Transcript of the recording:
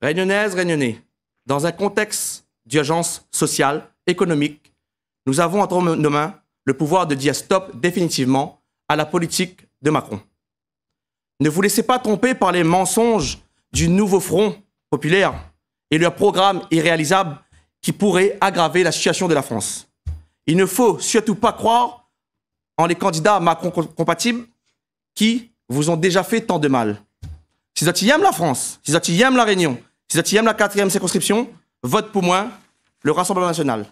Réunionnaise, Réunionnais, dans un contexte d'urgence sociale, économique, nous avons entre nos mains le pouvoir de dire stop définitivement à la politique de Macron. Ne vous laissez pas tromper par les mensonges du nouveau Front populaire et leur programme irréalisable qui pourrait aggraver la situation de la France. Il ne faut surtout pas croire en les candidats Macron compatibles qui vous ont déjà fait tant de mal. S'ils aiment la France, s'ils aiment la Réunion, si la la quatrième circonscription, vote pour moi, le Rassemblement national.